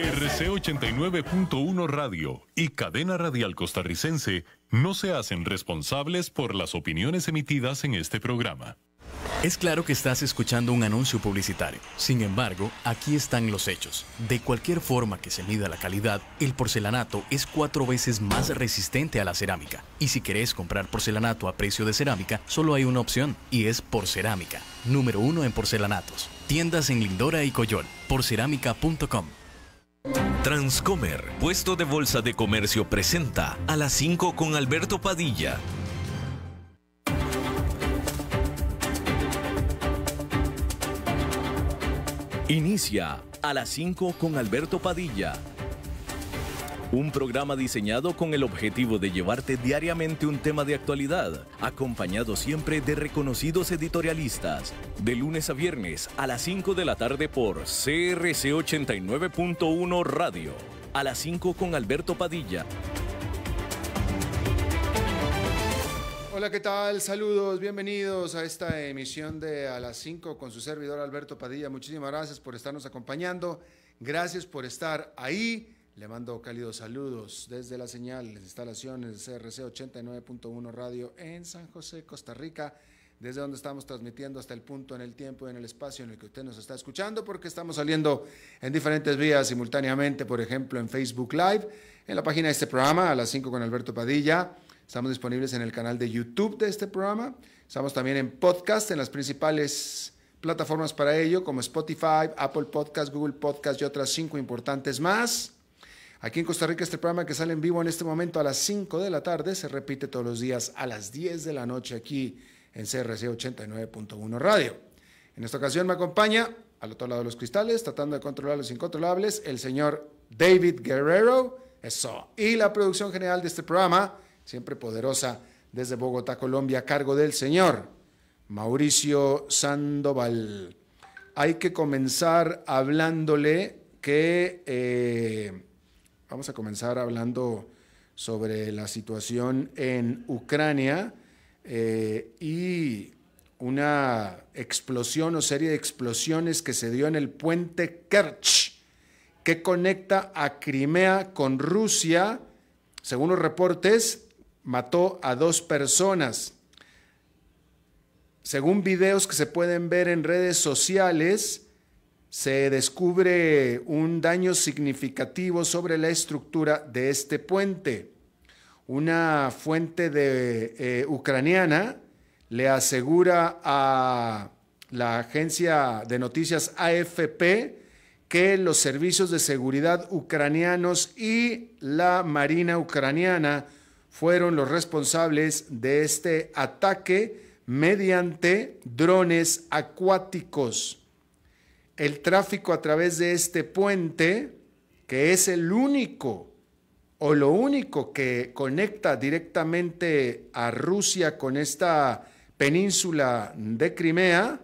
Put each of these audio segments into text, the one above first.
RC 89.1 Radio y Cadena Radial Costarricense no se hacen responsables por las opiniones emitidas en este programa. Es claro que estás escuchando un anuncio publicitario. Sin embargo, aquí están los hechos. De cualquier forma que se mida la calidad, el porcelanato es cuatro veces más resistente a la cerámica. Y si querés comprar porcelanato a precio de cerámica, solo hay una opción, y es Porcerámica, número uno en porcelanatos. Tiendas en Lindora y Coyol, porcerámica.com. Transcomer, puesto de bolsa de comercio, presenta a las 5 con Alberto Padilla. Inicia a las 5 con Alberto Padilla un programa diseñado con el objetivo de llevarte diariamente un tema de actualidad, acompañado siempre de reconocidos editorialistas. De lunes a viernes a las 5 de la tarde por CRC89.1 Radio. A las 5 con Alberto Padilla. Hola, ¿qué tal? Saludos, bienvenidos a esta emisión de A las 5 con su servidor Alberto Padilla. Muchísimas gracias por estarnos acompañando. Gracias por estar ahí. Le mando cálidos saludos desde la señal, las instalaciones CRC 89.1 Radio en San José, Costa Rica, desde donde estamos transmitiendo hasta el punto en el tiempo y en el espacio en el que usted nos está escuchando, porque estamos saliendo en diferentes vías simultáneamente, por ejemplo, en Facebook Live, en la página de este programa, a las 5 con Alberto Padilla. Estamos disponibles en el canal de YouTube de este programa. Estamos también en podcast, en las principales plataformas para ello, como Spotify, Apple Podcast, Google Podcast y otras cinco importantes más. Aquí en Costa Rica este programa que sale en vivo en este momento a las 5 de la tarde se repite todos los días a las 10 de la noche aquí en CRC 89.1 Radio. En esta ocasión me acompaña al otro lado de los cristales, tratando de controlar los incontrolables, el señor David Guerrero, eso, y la producción general de este programa, siempre poderosa desde Bogotá, Colombia, a cargo del señor Mauricio Sandoval. Hay que comenzar hablándole que eh, Vamos a comenzar hablando sobre la situación en Ucrania eh, y una explosión o serie de explosiones que se dio en el puente Kerch, que conecta a Crimea con Rusia. Según los reportes, mató a dos personas. Según videos que se pueden ver en redes sociales, se descubre un daño significativo sobre la estructura de este puente. Una fuente eh, ucraniana le asegura a la agencia de noticias AFP que los servicios de seguridad ucranianos y la Marina ucraniana fueron los responsables de este ataque mediante drones acuáticos el tráfico a través de este puente, que es el único o lo único que conecta directamente a Rusia con esta península de Crimea,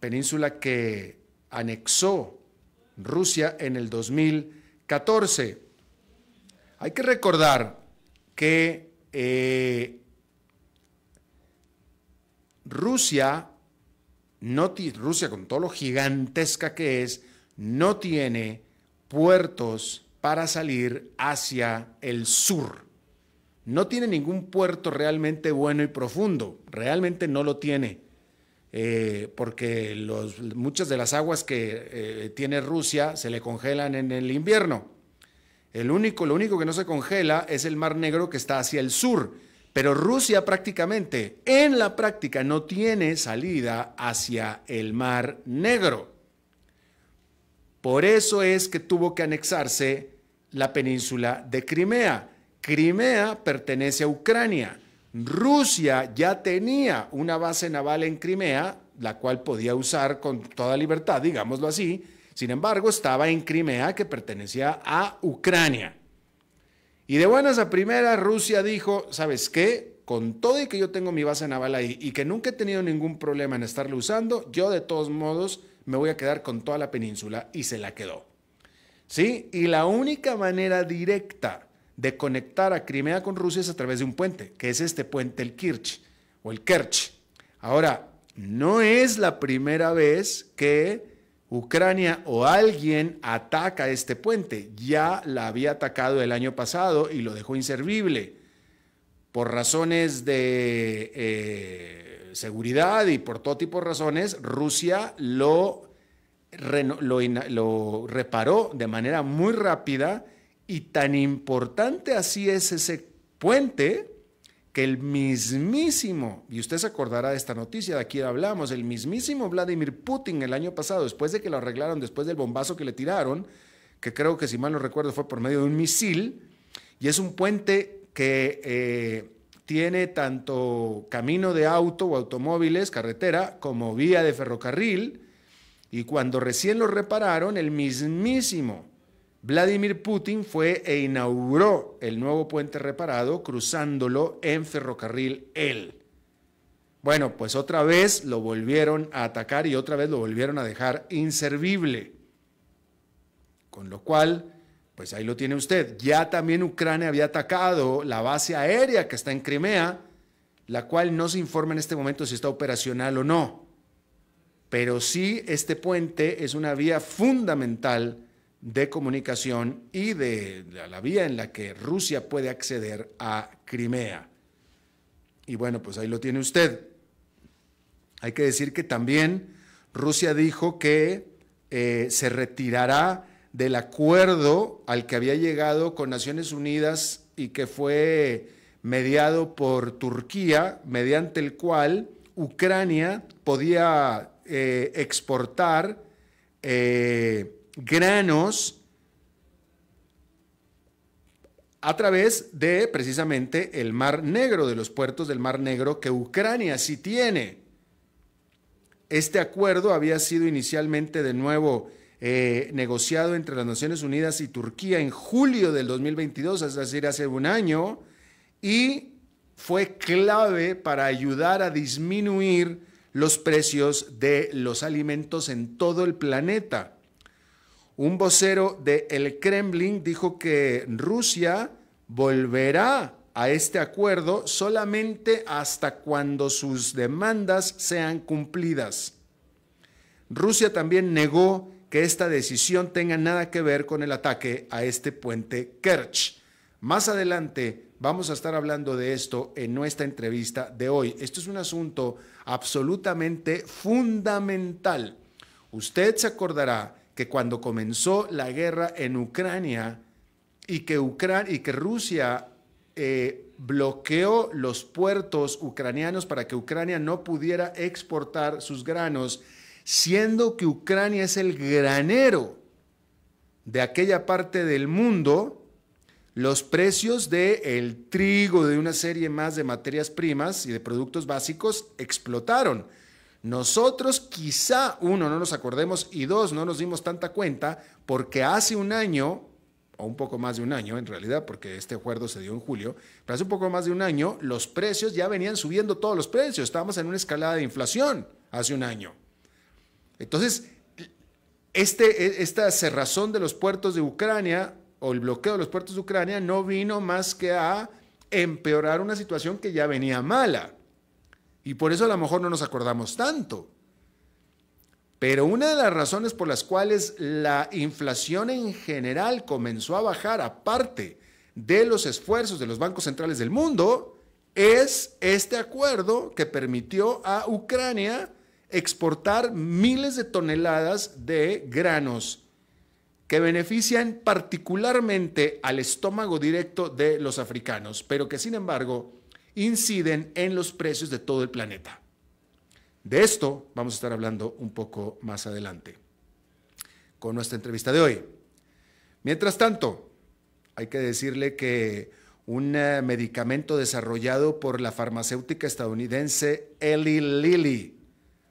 península que anexó Rusia en el 2014. Hay que recordar que eh, Rusia Rusia con todo lo gigantesca que es, no tiene puertos para salir hacia el sur. No tiene ningún puerto realmente bueno y profundo, realmente no lo tiene, eh, porque los, muchas de las aguas que eh, tiene Rusia se le congelan en el invierno. El único, lo único que no se congela es el Mar Negro que está hacia el sur pero Rusia prácticamente, en la práctica, no tiene salida hacia el Mar Negro. Por eso es que tuvo que anexarse la península de Crimea. Crimea pertenece a Ucrania. Rusia ya tenía una base naval en Crimea, la cual podía usar con toda libertad, digámoslo así. Sin embargo, estaba en Crimea, que pertenecía a Ucrania. Y de buenas a primeras, Rusia dijo, ¿sabes qué? Con todo y que yo tengo mi base naval ahí y que nunca he tenido ningún problema en estarlo usando, yo de todos modos me voy a quedar con toda la península y se la quedó. ¿Sí? Y la única manera directa de conectar a Crimea con Rusia es a través de un puente, que es este puente, el Kirch o el Kerch. Ahora, no es la primera vez que Ucrania o alguien ataca este puente. Ya la había atacado el año pasado y lo dejó inservible por razones de eh, seguridad y por todo tipo de razones, Rusia lo, lo, reparó de manera muy rápida y tan importante así es ese puente que el mismísimo, y usted se acordará de esta noticia, de aquí hablamos, el mismísimo Vladimir Putin el año pasado, después de que lo arreglaron, después del bombazo que le tiraron, que creo que si mal no recuerdo fue por medio de un misil, y es un puente que eh, tiene tanto camino de auto o automóviles, carretera, como vía de ferrocarril, y cuando recién lo repararon, el mismísimo Vladimir Putin fue e inauguró el nuevo puente reparado cruzándolo en ferrocarril él. Bueno, pues otra vez lo volvieron a atacar y otra vez lo volvieron a dejar inservible. Con lo cual, pues ahí lo tiene usted. Ya también Ucrania había atacado la base aérea que está en Crimea, la cual no se informa en este momento si está operacional o no. Pero sí, este puente es una vía fundamental de comunicación y de la vía en la que Rusia puede acceder a Crimea. Y bueno, pues ahí lo tiene usted. Hay que decir que también Rusia dijo que eh, se retirará del acuerdo al que había llegado con Naciones Unidas y que fue mediado por Turquía, mediante el cual Ucrania podía eh, exportar eh, granos a través de precisamente el Mar Negro, de los puertos del Mar Negro que Ucrania sí tiene. Este acuerdo había sido inicialmente de nuevo eh, negociado entre las Naciones Unidas y Turquía en julio del 2022, es decir, hace un año, y fue clave para ayudar a disminuir los precios de los alimentos en todo el planeta. Un vocero de El Kremlin dijo que Rusia volverá a este acuerdo solamente hasta cuando sus demandas sean cumplidas. Rusia también negó que esta decisión tenga nada que ver con el ataque a este puente Kerch. Más adelante vamos a estar hablando de esto en nuestra entrevista de hoy. Esto es un asunto absolutamente fundamental. Usted se acordará que cuando comenzó la guerra en Ucrania y que, y que Rusia eh, bloqueó los puertos ucranianos para que Ucrania no pudiera exportar sus granos, siendo que Ucrania es el granero de aquella parte del mundo, los precios del trigo, de una serie más de materias primas y de productos básicos explotaron nosotros quizá, uno, no nos acordemos y dos, no nos dimos tanta cuenta porque hace un año, o un poco más de un año en realidad, porque este acuerdo se dio en julio, pero hace un poco más de un año los precios ya venían subiendo todos los precios, estábamos en una escalada de inflación hace un año. Entonces, este, esta cerrazón de los puertos de Ucrania o el bloqueo de los puertos de Ucrania no vino más que a empeorar una situación que ya venía mala. Y por eso a lo mejor no nos acordamos tanto. Pero una de las razones por las cuales la inflación en general comenzó a bajar, aparte de los esfuerzos de los bancos centrales del mundo, es este acuerdo que permitió a Ucrania exportar miles de toneladas de granos que benefician particularmente al estómago directo de los africanos, pero que sin embargo inciden en los precios de todo el planeta. De esto vamos a estar hablando un poco más adelante con nuestra entrevista de hoy. Mientras tanto, hay que decirle que un eh, medicamento desarrollado por la farmacéutica estadounidense Eli Lilly,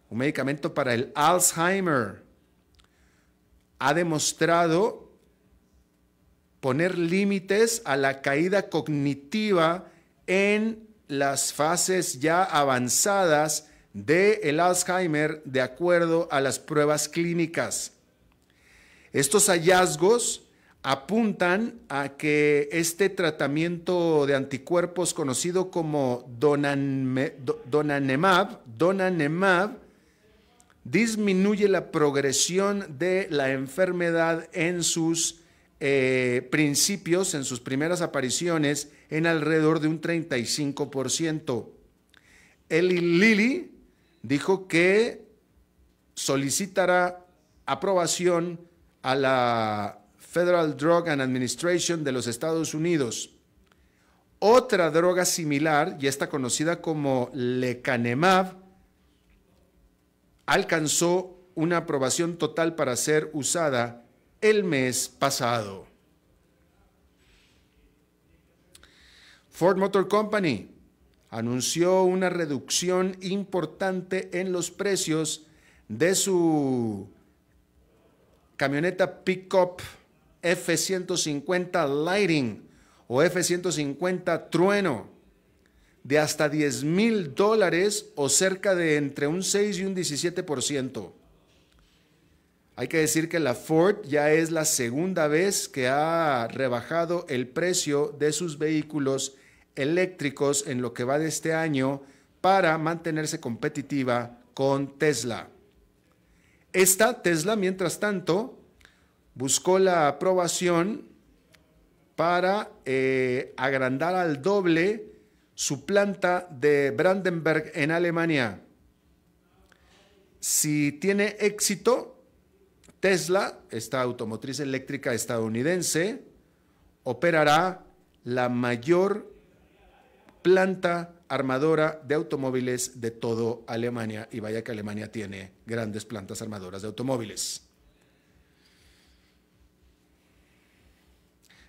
un medicamento para el Alzheimer, ha demostrado poner límites a la caída cognitiva en las fases ya avanzadas de el Alzheimer de acuerdo a las pruebas clínicas. Estos hallazgos apuntan a que este tratamiento de anticuerpos conocido como donan, donanemab, donanemab disminuye la progresión de la enfermedad en sus eh, principios en sus primeras apariciones en alrededor de un 35%. Eli Lilly dijo que solicitará aprobación a la Federal Drug and Administration de los Estados Unidos. Otra droga similar, y esta conocida como lecanemab, alcanzó una aprobación total para ser usada el mes pasado. Ford Motor Company anunció una reducción importante en los precios de su camioneta pickup F-150 Lighting o F-150 Trueno de hasta 10 mil dólares o cerca de entre un 6 y un 17%. Hay que decir que la Ford ya es la segunda vez que ha rebajado el precio de sus vehículos eléctricos en lo que va de este año para mantenerse competitiva con Tesla. Esta Tesla, mientras tanto, buscó la aprobación para eh, agrandar al doble su planta de Brandenburg en Alemania. Si tiene éxito, Tesla, esta automotriz eléctrica estadounidense, operará la mayor planta armadora de automóviles de todo Alemania. Y vaya que Alemania tiene grandes plantas armadoras de automóviles.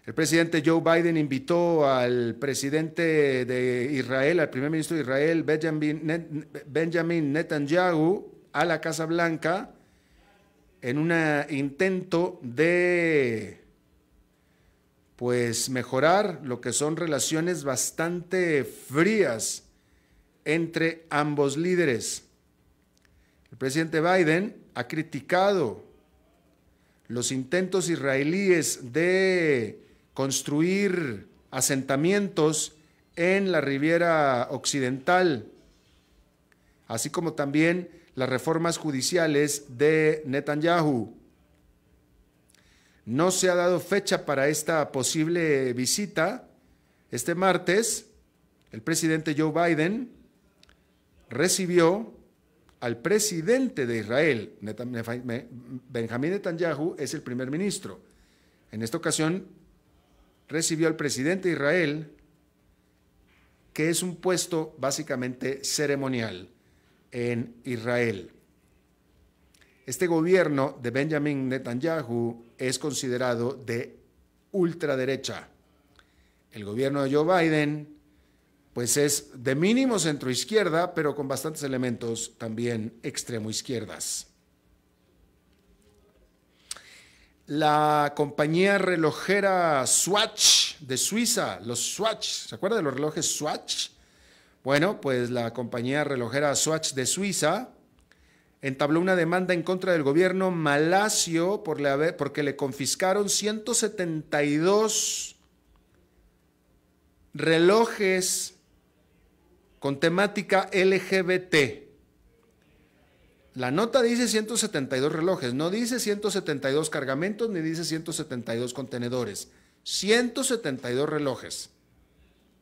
El presidente Joe Biden invitó al presidente de Israel, al primer ministro de Israel, Benjamin, Benjamin Netanyahu, a la Casa Blanca en un intento de pues mejorar lo que son relaciones bastante frías entre ambos líderes. El presidente Biden ha criticado los intentos israelíes de construir asentamientos en la Riviera Occidental, así como también las reformas judiciales de Netanyahu. No se ha dado fecha para esta posible visita. Este martes, el presidente Joe Biden recibió al presidente de Israel, Benjamín Netanyahu es el primer ministro. En esta ocasión recibió al presidente de Israel, que es un puesto básicamente ceremonial en Israel. Este gobierno de Benjamin Netanyahu es considerado de ultraderecha. El gobierno de Joe Biden, pues es de mínimo centroizquierda, pero con bastantes elementos también extremo izquierdas. La compañía relojera Swatch de Suiza, los Swatch, ¿se acuerdan de los relojes Swatch? Bueno, pues la compañía relojera Swatch de Suiza entabló una demanda en contra del gobierno malasio por porque le confiscaron 172 relojes con temática LGBT. La nota dice 172 relojes, no dice 172 cargamentos ni dice 172 contenedores. 172 relojes.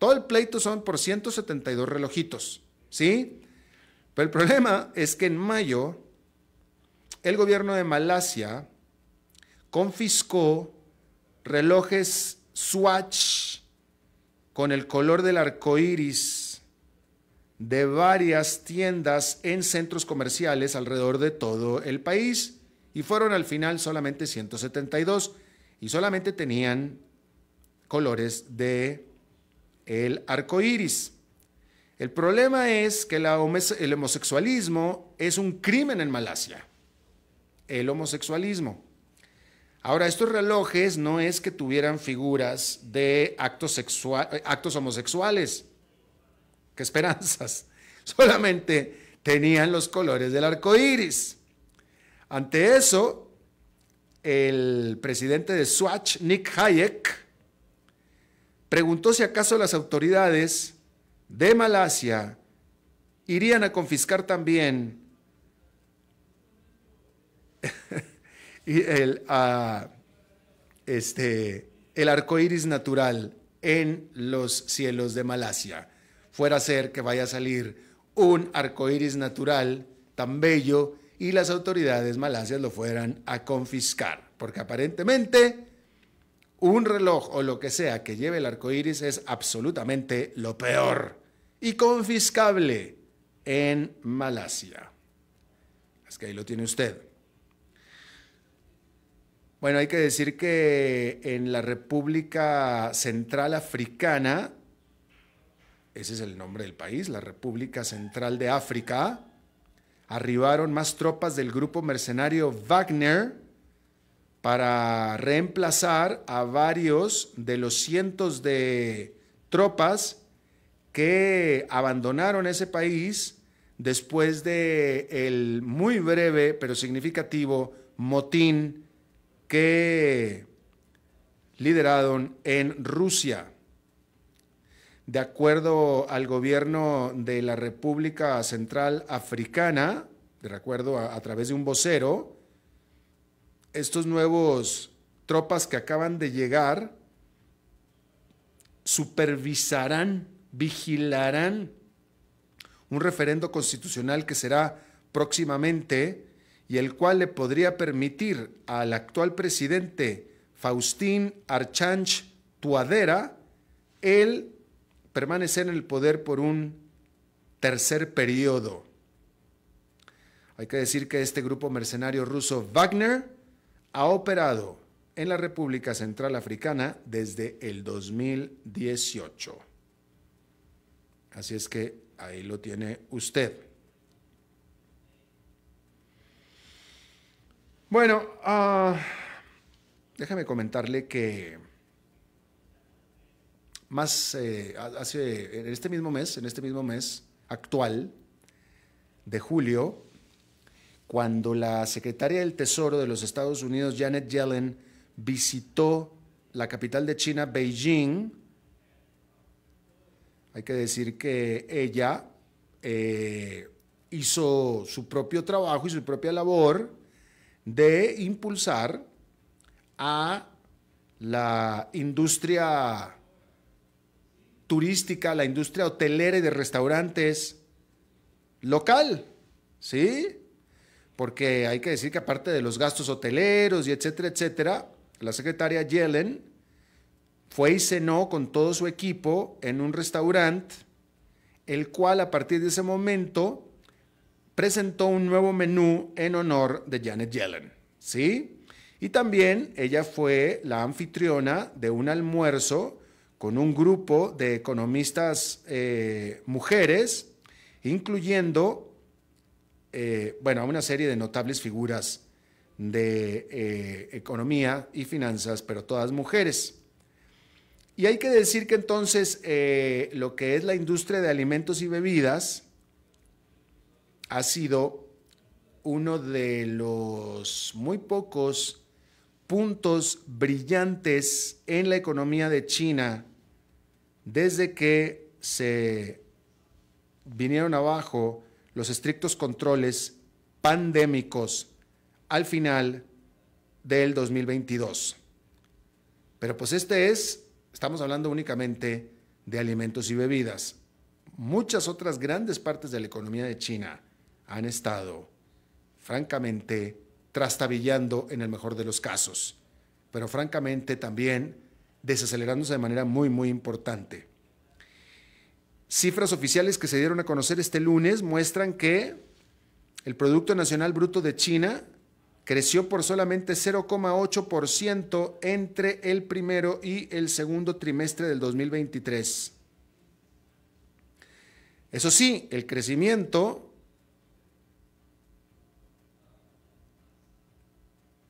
Todo el pleito son por 172 relojitos, ¿sí? Pero el problema es que en mayo el gobierno de Malasia confiscó relojes Swatch con el color del arco iris de varias tiendas en centros comerciales alrededor de todo el país y fueron al final solamente 172 y solamente tenían colores de el arco iris. El problema es que el homosexualismo es un crimen en Malasia. El homosexualismo. Ahora, estos relojes no es que tuvieran figuras de actos, actos homosexuales. ¡Qué esperanzas! Solamente tenían los colores del arco iris. Ante eso, el presidente de Swatch, Nick Hayek, preguntó si acaso las autoridades de Malasia irían a confiscar también este, el, arco iris natural en los cielos de Malasia. Fuera a ser que vaya a salir un arco iris natural tan bello y las autoridades malasias lo fueran a confiscar, porque aparentemente un reloj o lo que sea que lleve el arco iris es absolutamente lo peor y confiscable en Malasia. Es que ahí lo tiene usted. Bueno, hay que decir que en la República Central Africana, ese es el nombre del país, la República Central de África, arribaron más tropas del grupo mercenario Wagner para reemplazar a varios de los cientos de tropas que abandonaron ese país después de el muy breve pero significativo motín que lideraron en Rusia. De acuerdo al gobierno de la República Central Africana, de acuerdo a través de un vocero, estos nuevos tropas que acaban de llegar supervisarán, vigilarán un referendo constitucional que será próximamente y el cual le podría permitir al actual presidente Faustín Archanch Tuadera el permanecer en el poder por un tercer periodo. Hay que decir que este grupo mercenario ruso Wagner ha operado en la República Central Africana desde el 2018. Así es que ahí lo tiene usted. Bueno, ah, déjame comentarle que más eh, hace en este mismo mes, en este mismo mes actual de julio, cuando la secretaria del Tesoro de los Estados Unidos, Janet Yellen, visitó la capital de China, Beijing, hay que decir que ella eh, hizo su propio trabajo y su propia labor de impulsar a la industria turística, la industria hotelera y de restaurantes local, ¿sí? porque hay que decir que aparte de los gastos hoteleros y etcétera, etcétera, la secretaria Yellen fue y cenó con todo su equipo en un restaurante, el cual a partir de ese momento presentó un nuevo menú en honor de Janet Yellen, ¿sí? Y también ella fue la anfitriona de un almuerzo con un grupo de economistas eh, mujeres, incluyendo eh, bueno, a una serie de notables figuras de eh, economía y finanzas, pero todas mujeres. Y hay que decir que entonces eh, lo que es la industria de alimentos y bebidas ha sido uno de los muy pocos puntos brillantes en la economía de China desde que se vinieron abajo los estrictos controles pandémicos al final del 2022. Pero pues este es, estamos hablando únicamente de alimentos y bebidas. Muchas otras grandes partes de la economía de China han estado, francamente, trastabillando en el mejor de los casos, pero francamente también desacelerándose de manera muy, muy importante. Cifras oficiales que se dieron a conocer este lunes muestran que el Producto Nacional Bruto de China creció por solamente 0,8% entre el primero y el segundo trimestre del 2023. Eso sí, el crecimiento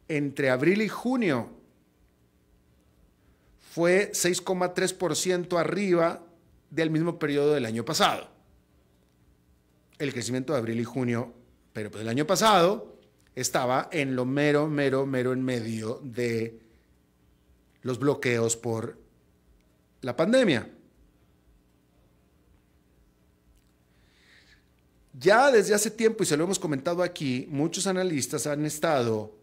entre abril y junio fue 6,3% arriba del mismo periodo del año pasado. El crecimiento de abril y junio, pero pues el año pasado estaba en lo mero, mero, mero en medio de los bloqueos por la pandemia. Ya desde hace tiempo, y se lo hemos comentado aquí, muchos analistas han estado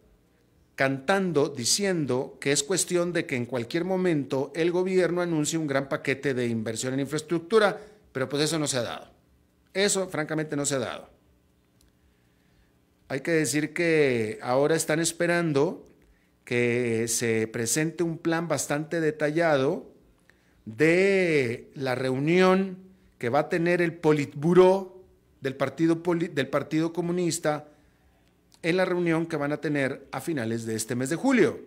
cantando, diciendo que es cuestión de que en cualquier momento el gobierno anuncie un gran paquete de inversión en infraestructura, pero pues eso no se ha dado. Eso francamente no se ha dado. Hay que decir que ahora están esperando que se presente un plan bastante detallado de la reunión que va a tener el politburo del Partido, del partido Comunista en la reunión que van a tener a finales de este mes de julio.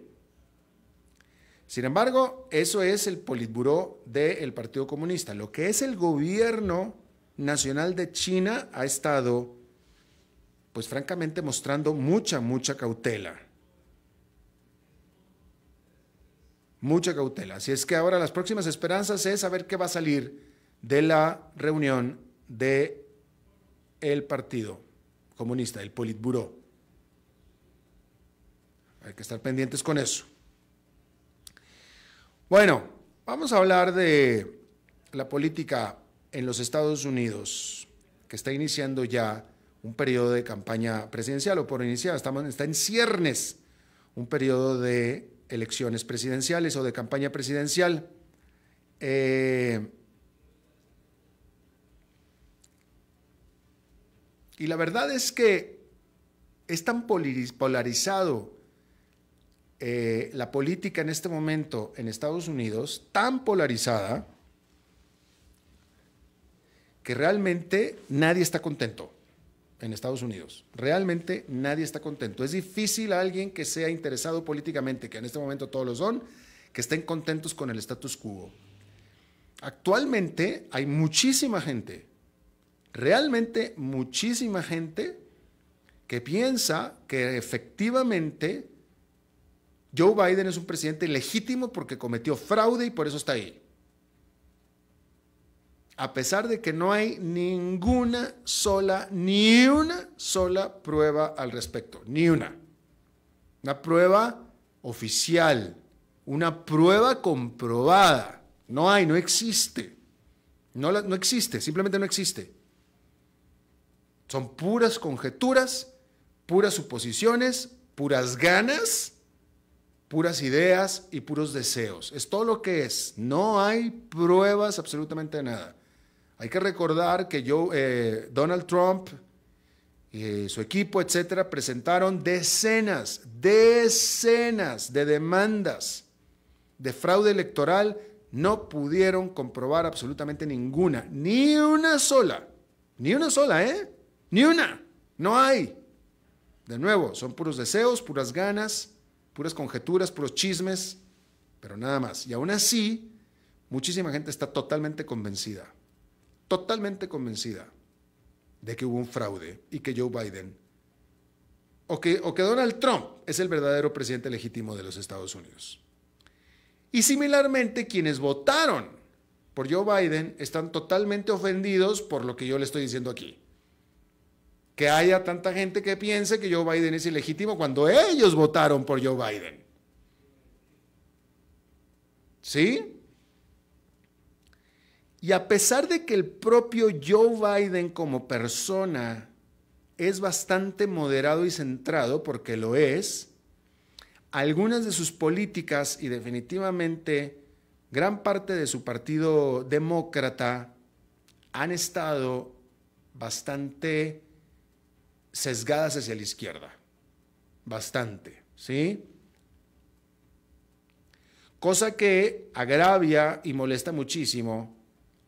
Sin embargo, eso es el Politburó del Partido Comunista. Lo que es el gobierno nacional de China ha estado, pues francamente, mostrando mucha, mucha cautela. Mucha cautela. Así es que ahora las próximas esperanzas es saber qué va a salir de la reunión del el Partido Comunista, el Politburó. Hay que estar pendientes con eso. Bueno, vamos a hablar de la política en los Estados Unidos, que está iniciando ya un periodo de campaña presidencial, o por iniciar, estamos, está en ciernes un periodo de elecciones presidenciales o de campaña presidencial. Eh, y la verdad es que es tan polarizado eh, la política en este momento en Estados Unidos tan polarizada que realmente nadie está contento en Estados Unidos. Realmente nadie está contento. Es difícil a alguien que sea interesado políticamente, que en este momento todos lo son, que estén contentos con el status quo. Actualmente hay muchísima gente, realmente muchísima gente que piensa que efectivamente Joe Biden es un presidente legítimo porque cometió fraude y por eso está ahí. A pesar de que no hay ninguna sola, ni una sola prueba al respecto, ni una. Una prueba oficial, una prueba comprobada. No hay, no existe. No, no existe, simplemente no existe. Son puras conjeturas, puras suposiciones, puras ganas puras ideas y puros deseos. Es todo lo que es. No hay pruebas absolutamente de nada. Hay que recordar que yo, eh, Donald Trump y eh, su equipo, etcétera, presentaron decenas, decenas de demandas de fraude electoral. No pudieron comprobar absolutamente ninguna, ni una sola, ni una sola, ¿eh? Ni una, no hay. De nuevo, son puros deseos, puras ganas, puras conjeturas, puros chismes, pero nada más. Y aún así, muchísima gente está totalmente convencida, totalmente convencida de que hubo un fraude y que Joe Biden o que, o que Donald Trump es el verdadero presidente legítimo de los Estados Unidos. Y similarmente, quienes votaron por Joe Biden están totalmente ofendidos por lo que yo le estoy diciendo aquí que haya tanta gente que piense que Joe Biden es ilegítimo cuando ellos votaron por Joe Biden. ¿Sí? Y a pesar de que el propio Joe Biden como persona es bastante moderado y centrado, porque lo es, algunas de sus políticas y definitivamente gran parte de su partido demócrata han estado bastante sesgadas hacia la izquierda. Bastante, ¿sí? Cosa que agravia y molesta muchísimo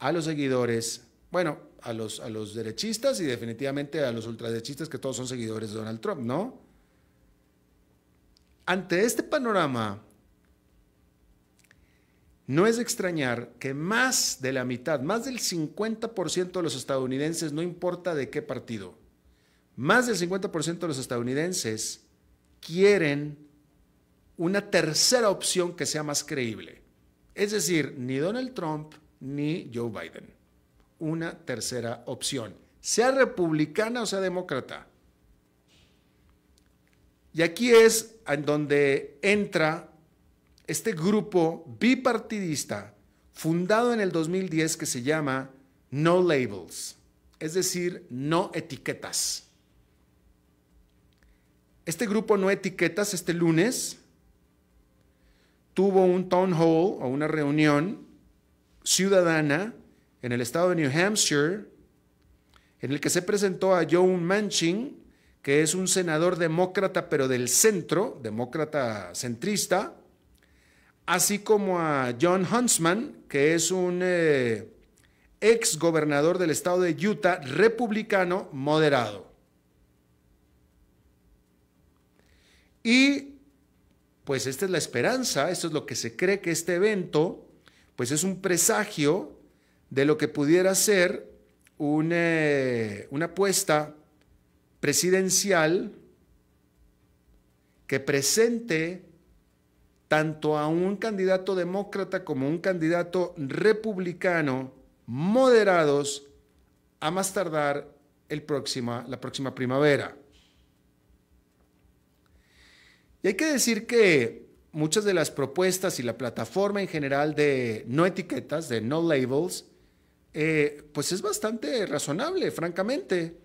a los seguidores, bueno, a los, a los derechistas y definitivamente a los ultraderechistas que todos son seguidores de Donald Trump, ¿no? Ante este panorama, no es extrañar que más de la mitad, más del 50% de los estadounidenses, no importa de qué partido, más del 50% de los estadounidenses quieren una tercera opción que sea más creíble. Es decir, ni Donald Trump ni Joe Biden. Una tercera opción, sea republicana o sea demócrata. Y aquí es en donde entra este grupo bipartidista fundado en el 2010 que se llama No Labels, es decir, no etiquetas. Este grupo No Etiquetas este lunes tuvo un town hall o una reunión ciudadana en el estado de New Hampshire en el que se presentó a Joe Manchin, que es un senador demócrata pero del centro, demócrata centrista, así como a John Huntsman, que es un eh, ex gobernador del estado de Utah, republicano moderado. Y pues esta es la esperanza, esto es lo que se cree que este evento, pues es un presagio de lo que pudiera ser eh, una, apuesta presidencial que presente tanto a un candidato demócrata como a un candidato republicano moderados a más tardar el la próxima primavera. Y hay que decir que muchas de las propuestas y la plataforma en general de no etiquetas, de no labels, eh, pues es bastante razonable, francamente.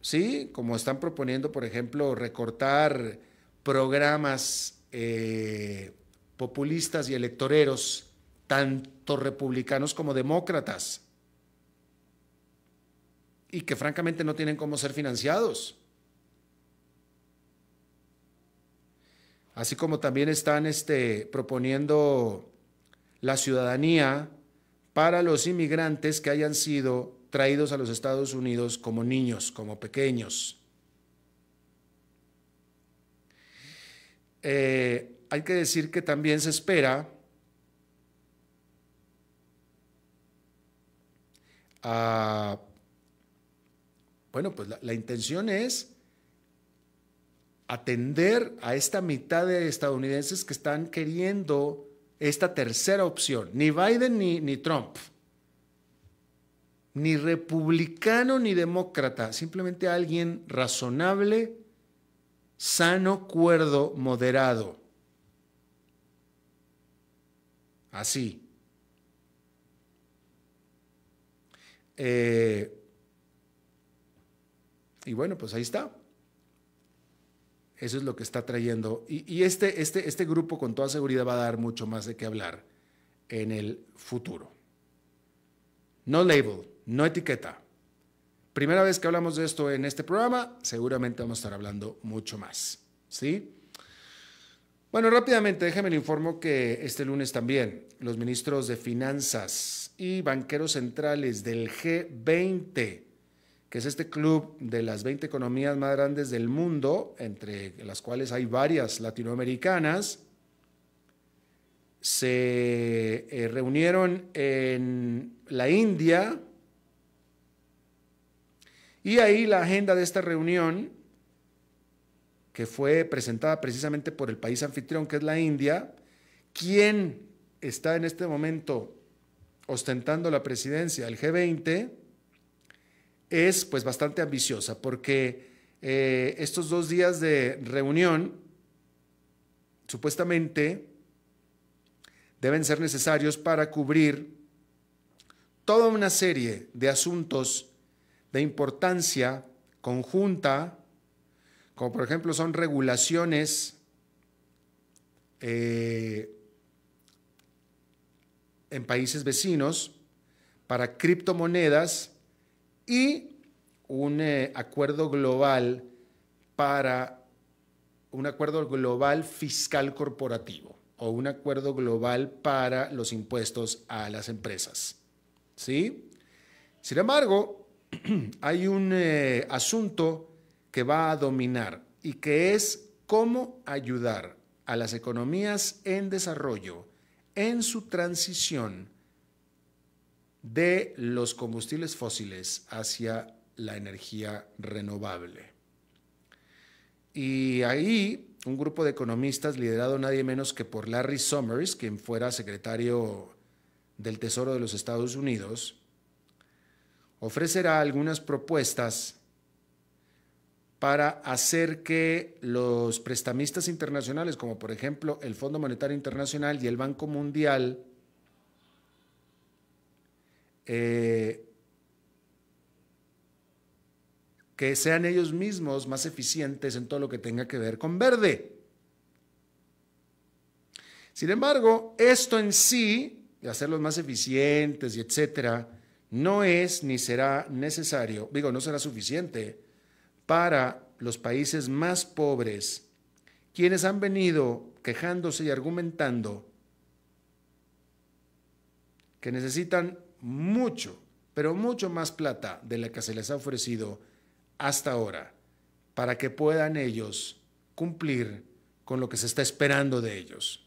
¿Sí? Como están proponiendo, por ejemplo, recortar programas eh, populistas y electoreros, tanto republicanos como demócratas, y que francamente no tienen cómo ser financiados. así como también están este, proponiendo la ciudadanía para los inmigrantes que hayan sido traídos a los Estados Unidos como niños, como pequeños. Eh, hay que decir que también se espera bueno, pues la intención es atender a esta mitad de estadounidenses que están queriendo esta tercera opción. Ni Biden ni, Trump. Ni republicano ni demócrata. Simplemente alguien razonable, sano, cuerdo, moderado. Así. Eh, y bueno, pues ahí está. Eso es lo que está trayendo. Y, este, este, este grupo con toda seguridad va a dar mucho más de qué hablar en el futuro. No label, no etiqueta. Primera vez que hablamos de esto en este programa, seguramente vamos a estar hablando mucho más. ¿Sí? Bueno, rápidamente déjenme le informo que este lunes también los ministros de Finanzas y banqueros centrales del G20 que es este club de las 20 economías más grandes del mundo, entre las cuales hay varias latinoamericanas, se eh, reunieron en la India y ahí la agenda de esta reunión, que fue presentada precisamente por el país anfitrión, que es la India, quien está en este momento ostentando la presidencia del G20, es pues bastante ambiciosa porque eh, estos dos días de reunión supuestamente deben ser necesarios para cubrir toda una serie de asuntos de importancia conjunta, como por ejemplo son regulaciones eh, en países vecinos para criptomonedas, y un eh, acuerdo global para un acuerdo global fiscal corporativo o un acuerdo global para los impuestos a las empresas. ¿Sí? Sin embargo, hay un eh, asunto que va a dominar y que es cómo ayudar a las economías en desarrollo en su transición de los combustibles fósiles hacia la energía renovable. Y ahí un grupo de economistas liderado nadie menos que por Larry Summers, quien fuera secretario del Tesoro de los Estados Unidos, ofrecerá algunas propuestas para hacer que los prestamistas internacionales, como por ejemplo el Fondo Monetario Internacional y el Banco Mundial, eh, que sean ellos mismos más eficientes en todo lo que tenga que ver con verde. Sin embargo, esto en sí, de hacerlos más eficientes y etcétera, no es ni será necesario, digo, no será suficiente para los países más pobres, quienes han venido quejándose y argumentando que necesitan mucho, pero mucho más plata de la que se les ha ofrecido hasta ahora para que puedan ellos cumplir con lo que se está esperando de ellos.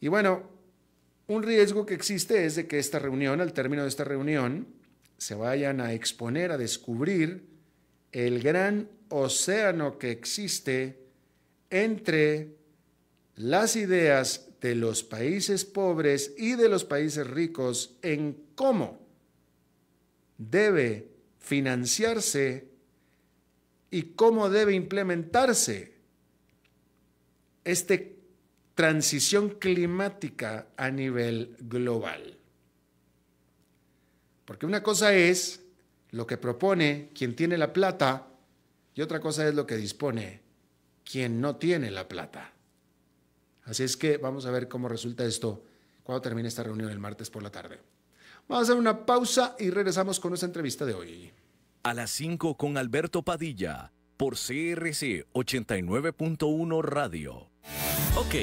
Y bueno, un riesgo que existe es de que esta reunión, al término de esta reunión, se vayan a exponer, a descubrir el gran océano que existe entre las ideas de los países pobres y de los países ricos en cómo debe financiarse y cómo debe implementarse esta transición climática a nivel global. Porque una cosa es lo que propone quien tiene la plata y otra cosa es lo que dispone quien no tiene la plata. Así es que vamos a ver cómo resulta esto cuando termine esta reunión el martes por la tarde. Vamos a hacer una pausa y regresamos con nuestra entrevista de hoy. A las 5 con Alberto Padilla por CRC 89.1 Radio. Ok,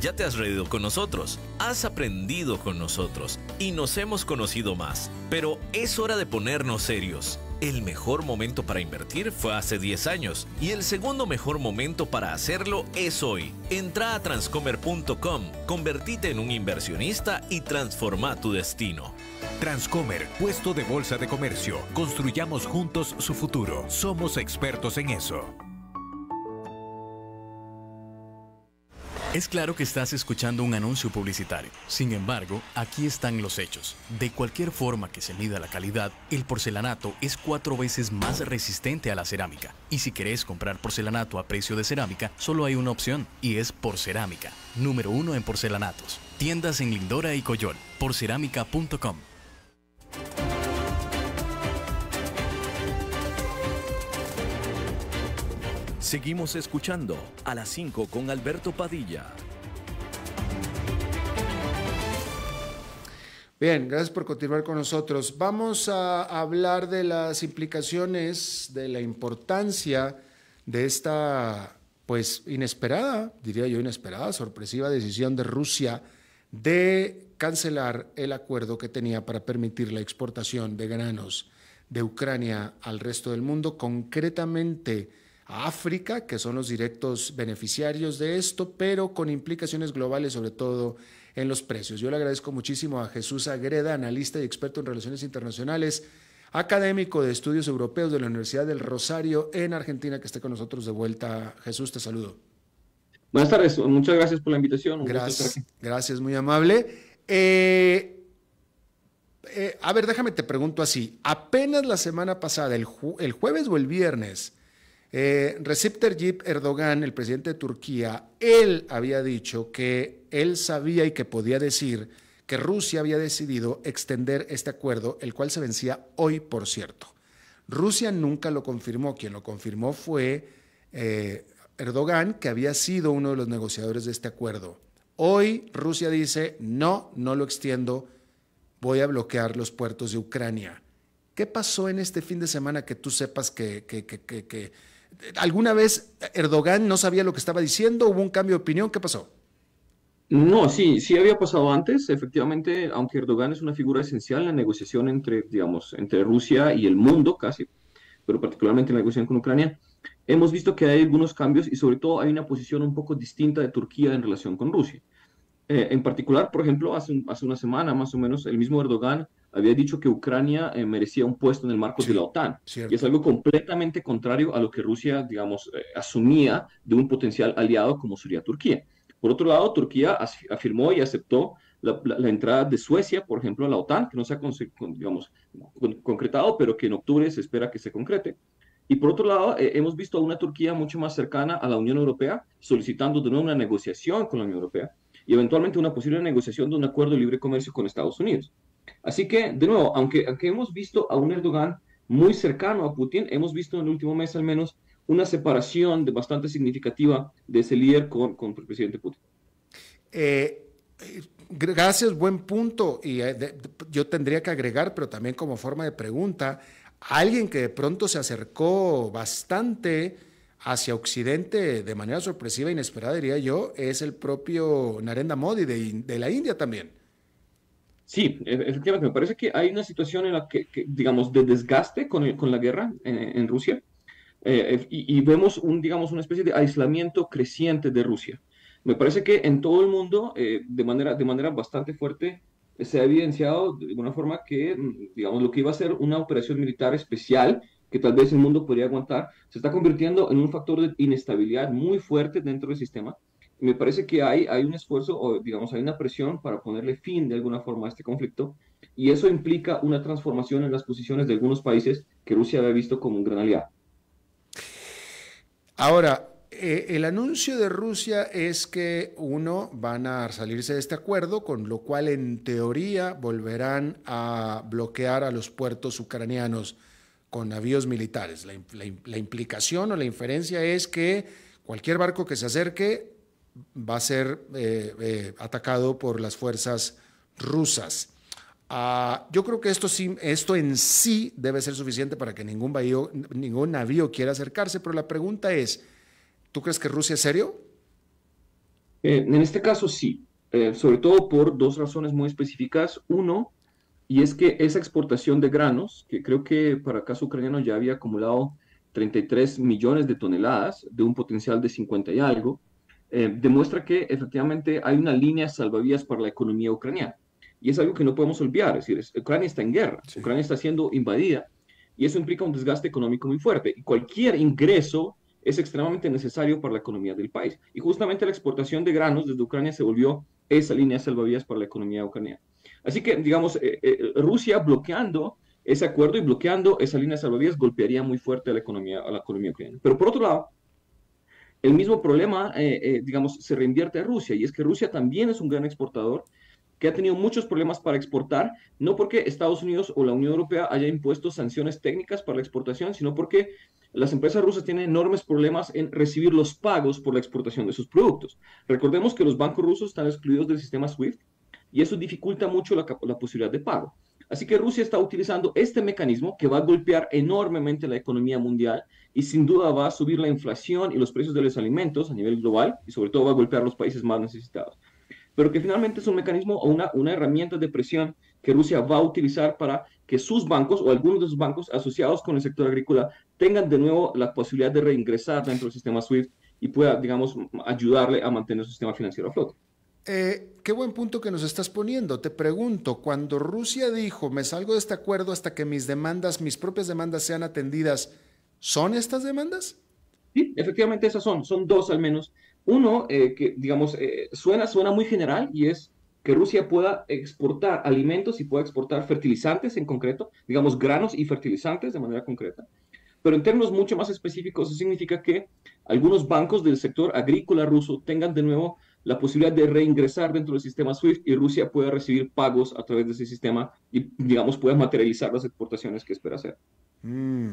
ya te has reído con nosotros, has aprendido con nosotros y nos hemos conocido más, pero es hora de ponernos serios. El mejor momento para invertir fue hace 10 años y el segundo mejor momento para hacerlo es hoy. Entra a transcomer.com, convertite en un inversionista y transforma tu destino. Transcomer, puesto de bolsa de comercio. Construyamos juntos su futuro. Somos expertos en eso. Es claro que estás escuchando un anuncio publicitario. Sin embargo, aquí están los hechos. De cualquier forma que se mida la calidad, el porcelanato es cuatro veces más resistente a la cerámica. Y si querés comprar porcelanato a precio de cerámica, solo hay una opción y es por cerámica. número uno en porcelanatos. Tiendas en Lindora y Coyol, Porceramica.com Seguimos escuchando a las 5 con Alberto Padilla. Bien, gracias por continuar con nosotros. Vamos a hablar de las implicaciones, de la importancia de esta, pues inesperada, diría yo inesperada, sorpresiva decisión de Rusia de cancelar el acuerdo que tenía para permitir la exportación de granos de Ucrania al resto del mundo, concretamente África, que son los directos beneficiarios de esto, pero con implicaciones globales, sobre todo en los precios. Yo le agradezco muchísimo a Jesús Agreda, analista y experto en relaciones internacionales, académico de estudios europeos de la Universidad del Rosario en Argentina, que esté con nosotros de vuelta. Jesús, te saludo. Buenas tardes, muchas gracias por la invitación. gracias, gracias, muy amable. Eh, eh, a ver, déjame te pregunto así. Apenas la semana pasada, el, jueves o el viernes, eh, Recep Tayyip Erdogan, el presidente de Turquía, él había dicho que él sabía y que podía decir que Rusia había decidido extender este acuerdo, el cual se vencía hoy, por cierto. Rusia nunca lo confirmó, quien lo confirmó fue eh, Erdogan, que había sido uno de los negociadores de este acuerdo. Hoy Rusia dice, no, no lo extiendo, voy a bloquear los puertos de Ucrania. ¿Qué pasó en este fin de semana que tú sepas que, que ¿Alguna vez Erdogan no sabía lo que estaba diciendo? ¿Hubo un cambio de opinión? ¿Qué pasó? No, sí, sí había pasado antes, efectivamente, aunque Erdogan es una figura esencial en la negociación entre, digamos, entre Rusia y el mundo casi, pero particularmente en la negociación con Ucrania, hemos visto que hay algunos cambios y sobre todo hay una posición un poco distinta de Turquía en relación con Rusia. Eh, en particular, por ejemplo, hace, hace una semana más o menos, el mismo Erdogan había dicho que Ucrania eh, merecía un puesto en el marco de la OTAN. Y es algo completamente contrario a lo que Rusia, digamos, eh, asumía de un potencial aliado como sería Turquía. Por otro lado, Turquía afirmó y aceptó la, entrada de Suecia, por ejemplo, a la OTAN, que no se ha digamos, concretado, pero que en octubre se espera que se concrete. Y por otro lado, hemos visto a una Turquía mucho más cercana a la Unión Europea, solicitando de nuevo una negociación con la Unión Europea y eventualmente una posible negociación de un acuerdo de libre comercio con Estados Unidos. Así que, de nuevo, aunque, aunque hemos visto a un Erdogan muy cercano a Putin, hemos visto en el último mes al menos una separación de bastante significativa de ese líder con, con el presidente Putin. Eh, eh, gracias, buen punto. Y eh, yo tendría que agregar, pero también como forma de pregunta, alguien que de pronto se acercó bastante hacia Occidente de manera sorpresiva e inesperada, diría yo, es el propio Narendra Modi de, la India también. Sí, e-, efectivamente, me parece que hay una situación en la que, digamos, de desgaste con, la guerra en, Rusia eh, y, vemos, un, digamos, una especie de aislamiento creciente de Rusia. Me parece que en todo el mundo, eh, de, manera, de manera bastante fuerte, se ha evidenciado de alguna forma que, mm, digamos, lo que iba a ser una operación militar especial que tal vez el mundo podría aguantar, se está convirtiendo en un factor de inestabilidad muy fuerte dentro del sistema. Me parece que hay, hay un esfuerzo, o digamos, hay una presión para ponerle fin de alguna forma a este conflicto, y eso implica una transformación en las posiciones de algunos países que Rusia había visto como un gran aliado. Ahora, eh, el anuncio de Rusia es que uno van a salirse de este acuerdo, con lo cual en teoría volverán a bloquear a los puertos ucranianos con navíos militares. La, implicación o la inferencia es que cualquier barco que se acerque va a ser eh, eh, atacado por las fuerzas rusas. Ah, yo creo que esto, sí, esto en sí debe ser suficiente para que ningún, ningún navío quiera acercarse, pero la pregunta es, ¿tú crees que Rusia es serio? Eh, en este caso sí, sobre todo por dos razones muy específicas. Uno, y es que esa exportación de granos, que creo que para caso ucraniano ya había acumulado 33 millones de toneladas de un potencial de 50 y algo, eh, demuestra que efectivamente hay una línea salvavidas para la economía ucraniana. Y es algo que no podemos olvidar, es decir, Ucrania está en guerra, Ucrania está siendo invadida y eso implica un desgaste económico muy fuerte. Y cualquier ingreso es extremadamente necesario para la economía del país. Y justamente la exportación de granos desde Ucrania se volvió esa línea salvavidas para la economía ucraniana. Así que, digamos, eh, eh, Rusia bloqueando ese acuerdo y bloqueando esa línea de salvavidas golpearía muy fuerte a la economía, a la economía ucraniana. Pero por otro lado, el mismo problema, eh, digamos, se reinvierte a Rusia y es que Rusia también es un gran exportador que ha tenido muchos problemas para exportar, no porque Estados Unidos o la Unión Europea haya impuesto sanciones técnicas para la exportación, sino porque las empresas rusas tienen enormes problemas en recibir los pagos por la exportación de sus productos. Recordemos que los bancos rusos están excluidos del sistema SWIFT y eso dificulta mucho la, posibilidad de pago. Así que Rusia está utilizando este mecanismo que va a golpear enormemente la economía mundial y sin duda va a subir la inflación y los precios de los alimentos a nivel global y sobre todo va a golpear los países más necesitados. Pero que finalmente es un mecanismo o una, una herramienta de presión que Rusia va a utilizar para que sus bancos o algunos de sus bancos asociados con el sector agrícola tengan de nuevo la posibilidad de reingresar dentro del sistema SWIFT y pueda, digamos, ayudarle a mantener su sistema financiero a flote. Eh, qué buen punto que nos estás poniendo. Te pregunto, cuando Rusia dijo, me salgo de este acuerdo hasta que mis demandas, mis propias demandas sean atendidas, ¿son estas demandas? Sí, efectivamente esas son, son dos al menos. Uno, eh, que digamos, eh, suena, suena muy general y es que Rusia pueda exportar alimentos y pueda exportar fertilizantes en concreto, digamos granos y fertilizantes de manera concreta. Pero en términos mucho más específicos, eso significa que algunos bancos del sector agrícola ruso tengan de nuevo la posibilidad de reingresar dentro del sistema SWIFT y Rusia pueda recibir pagos a través de ese sistema y, digamos, pueda materializar las exportaciones que espera hacer. Mm.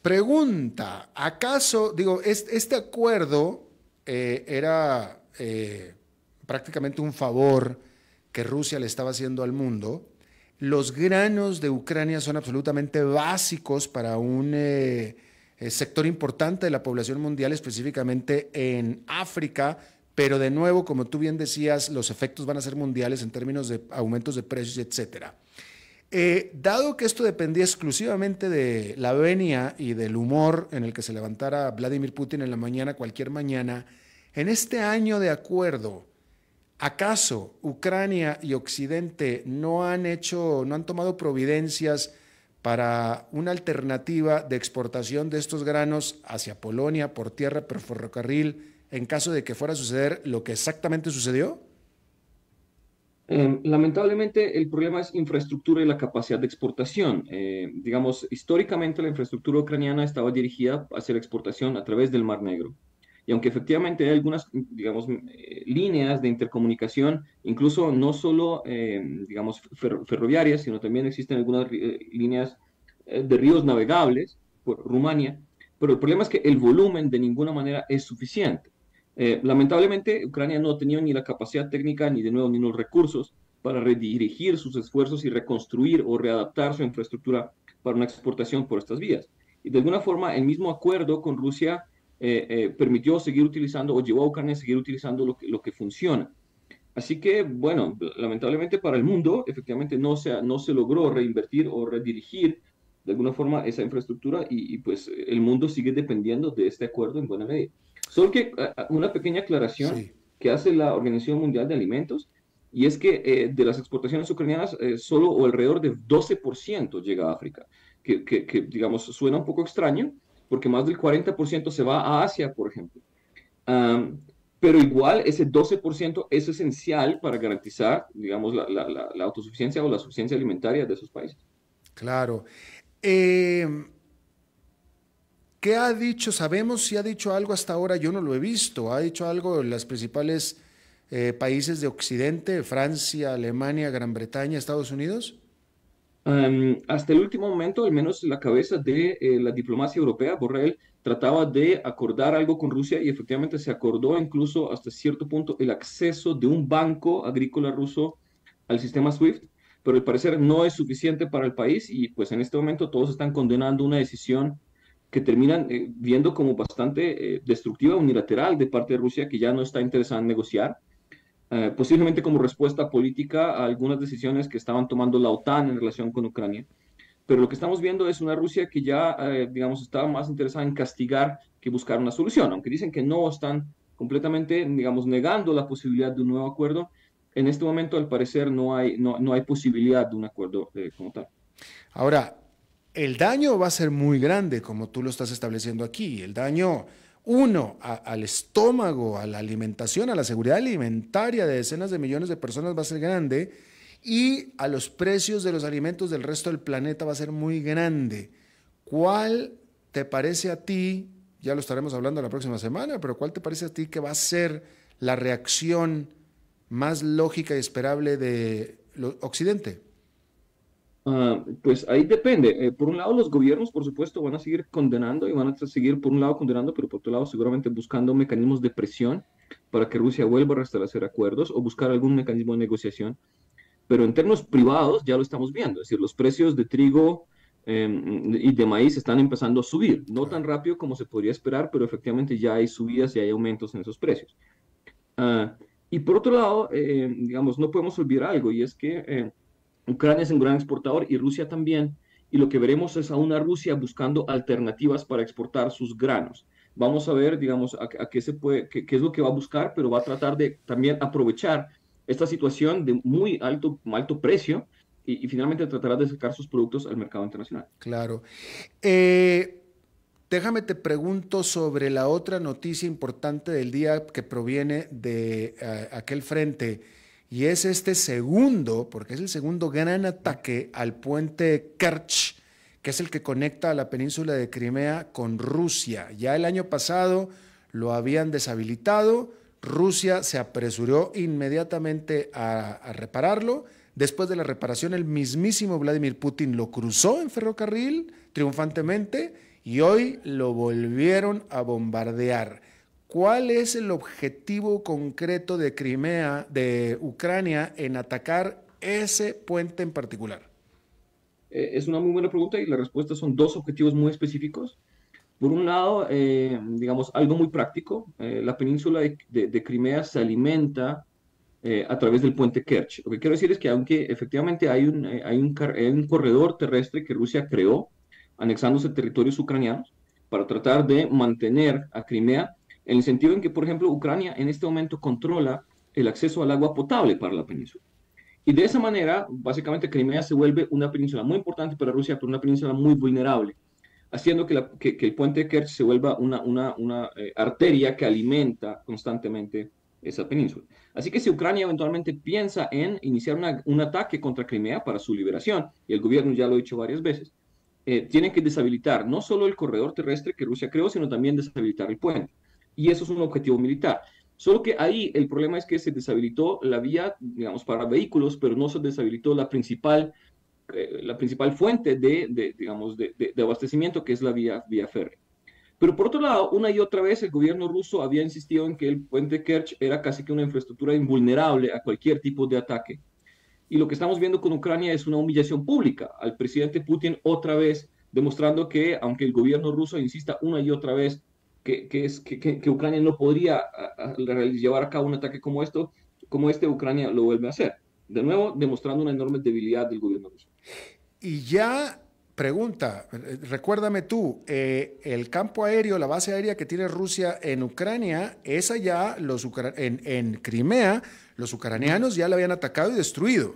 Pregunta, ¿acaso, digo, este, acuerdo eh, era eh, prácticamente un favor que Rusia le estaba haciendo al mundo? Los granos de Ucrania son absolutamente básicos para un... Eh, sector importante de la población mundial, específicamente en África, pero de nuevo, como tú bien decías, los efectos van a ser mundiales en términos de aumentos de precios, etcétera. Eh, dado que esto dependía exclusivamente de la venia y del humor en el que se levantara Vladimir Putin en la mañana, cualquier mañana, en este año de acuerdo, ¿acaso Ucrania y Occidente no han hecho, no han tomado providencias para una alternativa de exportación de estos granos hacia Polonia por tierra, por ferrocarril, en caso de que fuera a suceder lo que exactamente sucedió? Em, lamentablemente el problema es infraestructura y la capacidad de exportación. Eh, digamos, históricamente la infraestructura ucraniana estaba dirigida hacia la exportación a través del Mar Negro. Y aunque efectivamente hay algunas, digamos, eh, líneas de intercomunicación, incluso no solo, em, digamos, ferroviarias, sino también existen algunas eh, líneas de ríos navegables por Rumania, pero el problema es que el volumen de ninguna manera es suficiente. Eh, lamentablemente, Ucrania no ha tenido ni la capacidad técnica, ni de nuevo, ni los recursos para redirigir sus esfuerzos y reconstruir o readaptar su infraestructura para una exportación por estas vías. Y de alguna forma, el mismo acuerdo con Rusia eh, eh, permitió seguir utilizando o llevó a Ucrania a seguir utilizando lo que, funciona. Así que, bueno, lamentablemente para el mundo, efectivamente no se, logró reinvertir o redirigir de alguna forma esa infraestructura y pues el mundo sigue dependiendo de este acuerdo en buena medida. Solo que una pequeña aclaración que hace la Organización Mundial de Alimentos, y es que eh, de las exportaciones ucranianas, eh, solo o alrededor de 12% llega a África, que, digamos suena un poco extraño, porque más del 40% se va a Asia, por ejemplo. pero igual ese 12% es esencial para garantizar, digamos, la, autosuficiencia o la suficiencia alimentaria de esos países. Claro. Eh... ¿Qué ha dicho? Sabemos si ha dicho algo hasta ahora, yo no lo he visto. ¿Ha dicho algo en los principales eh, países de Occidente, Francia, Alemania, Gran Bretaña, Estados Unidos? hasta el último momento, al menos la cabeza de eh, la diplomacia europea, Borrell, trataba de acordar algo con Rusia y efectivamente se acordó incluso hasta cierto punto el acceso de un banco agrícola ruso al sistema SWIFT, pero al parecer no es suficiente para el país y pues en este momento todos están condenando una decisión que terminan eh, viendo como bastante eh, destructiva, unilateral de parte de Rusia, que ya no está interesada en negociar, eh, posiblemente como respuesta política a algunas decisiones que estaban tomando la OTAN en relación con Ucrania. Pero lo que estamos viendo es una Rusia que ya, digamos, estaba más interesada en castigar que buscar una solución, aunque dicen que no están completamente, digamos, negando la posibilidad de un nuevo acuerdo. En este momento, al parecer, no hay, no, no hay posibilidad de un acuerdo como tal. Ahora, el daño va a ser muy grande, como tú lo estás estableciendo aquí. El daño, uno, al estómago, a la alimentación, a la seguridad alimentaria de decenas de millones de personas va a ser grande y a los precios de los alimentos del resto del planeta va a ser muy grande. ¿Cuál te parece a ti, ya lo estaremos hablando la próxima semana, pero cuál te parece a ti que va a ser la reacción más lógica y esperable de Occidente? Ah, pues ahí depende. Eh, por un lado, los gobiernos, por supuesto, van a seguir condenando y van a seguir, por un lado, condenando, pero por otro lado, seguramente buscando mecanismos de presión para que Rusia vuelva a restablecer acuerdos o buscar algún mecanismo de negociación. Pero en términos privados ya lo estamos viendo, es decir, los precios de trigo em, y de maíz están empezando a subir, no tan rápido como se podría esperar, pero efectivamente ya hay subidas y hay aumentos en esos precios. Ah, y por otro lado, eh, digamos, no podemos olvidar algo, y es que eh, Ucrania es un gran exportador y Rusia también. Y lo que veremos es a una Rusia buscando alternativas para exportar sus granos. Vamos a ver, digamos, a, qué se puede, qué, es lo que va a buscar, pero va a tratar de también aprovechar esta situación de muy alto, alto precio y, finalmente tratará de sacar sus productos al mercado internacional. Claro. Eh, déjame te pregunto sobre la otra noticia importante del día que proviene de eh, aquel frente y es este segundo, porque es el segundo gran ataque al puente Kerch, que es el que conecta a la península de Crimea con Rusia. Ya el año pasado lo habían deshabilitado, Rusia se apresuró inmediatamente a, a repararlo. Después de la reparación, el mismísimo Vladimir Putin lo cruzó en ferrocarril triunfantemente y hoy lo volvieron a bombardear. ¿Cuál es el objetivo concreto de Crimea, de Ucrania, en atacar ese puente en particular? Eh, es una muy buena pregunta y la respuesta son dos objetivos muy específicos. Por un lado, eh, digamos, algo muy práctico, eh, la península de, Crimea se alimenta a través del puente Kerch. Lo que quiero decir es que aunque efectivamente hay un, un, hay un corredor terrestre que Rusia creó, anexándose territorios ucranianos, para tratar de mantener a Crimea en el sentido en que, por ejemplo, Ucrania en este momento controla el acceso al agua potable para la península. Y de esa manera, básicamente, Crimea se vuelve una península muy importante para Rusia, pero una península muy vulnerable, haciendo que, el puente de Kerch se vuelva una, una, eh, arteria que alimenta constantemente esa península. Así que si Ucrania eventualmente piensa en iniciar un ataque contra Crimea para su liberación, y el gobierno ya lo ha dicho varias veces, eh, tiene que deshabilitar no solo el corredor terrestre que Rusia creó, sino también deshabilitar el puente y eso es un objetivo militar. Solo que ahí el problema es que se deshabilitó la vía, digamos, para vehículos, pero no se deshabilitó la principal, eh, la principal fuente de, digamos, abastecimiento, que es la vía, vía férrea. Pero por otro lado, una y otra vez el gobierno ruso había insistido en que el puente Kerch era casi que una infraestructura invulnerable a cualquier tipo de ataque. Y lo que estamos viendo con Ucrania es una humillación pública al presidente Putin otra vez, demostrando que aunque el gobierno ruso insista una y otra vez que, es, que, Ucrania no podría llevar a cabo un ataque como, esto, como este, Ucrania lo vuelve a hacer. De nuevo, demostrando una enorme debilidad del gobierno ruso. Y ya, pregunta, recuérdame tú, eh, el campo aéreo, la base aérea que tiene Rusia en Ucrania, esa ya, los, en, en Crimea, los ucranianos ya la habían atacado y destruido.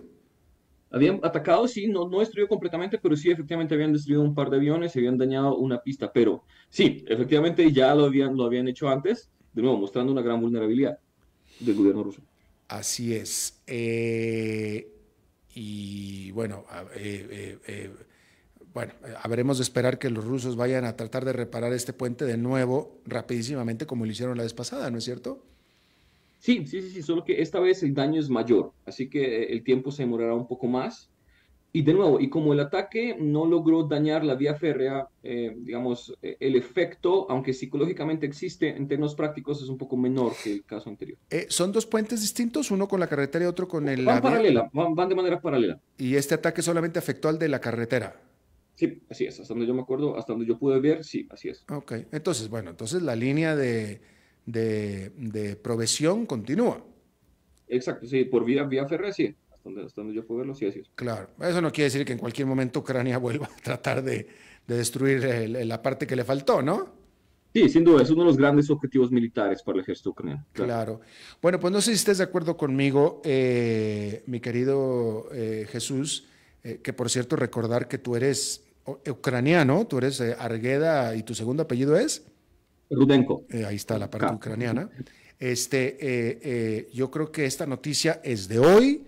Habían atacado, sí, no, no destruido completamente, pero sí efectivamente habían destruido un par de aviones y habían dañado una pista. Pero sí, efectivamente ya lo habían, lo habían hecho antes, de nuevo, mostrando una gran vulnerabilidad del gobierno ruso. Así es. Eh, y bueno, eh, eh, bueno, habremos de esperar que los rusos vayan a tratar de reparar este puente de nuevo rapidísimamente como lo hicieron la vez pasada, ¿no es cierto? Sí, sí, sí, sí, solo que esta vez el daño es mayor, así que eh, el tiempo se demorará un poco más. Y de nuevo, y como el ataque no logró dañar la vía férrea, eh, digamos, eh, el efecto, aunque psicológicamente existe, en términos prácticos es un poco menor que el caso anterior. ¿Son dos puentes distintos, uno con la carretera y otro con el... Van paralela, van, van de manera paralela. Y este ataque solamente afectó al de la carretera. Sí, así es, hasta donde yo me acuerdo, hasta donde yo pude ver, sí, así es. Ok, entonces, bueno, entonces la línea de de, de provisión continúa. Exacto, sí, por vía, vía sí, hasta donde, hasta donde yo puedo ver los Claro, eso no quiere decir que en cualquier momento Ucrania vuelva a tratar de, destruir la parte que le faltó, ¿no? Sí, sin duda, es uno de los grandes objetivos militares para el ejército ucraniano. Claro. Bueno, pues no sé si estés de acuerdo conmigo, eh, mi querido eh, Jesús, eh, que por cierto recordar que tú eres ucraniano, tú eres Argueda y tu segundo apellido es... Rudenko. Eh, ahí está la parte ucraniana. Este, eh, eh, yo creo que esta noticia es de hoy.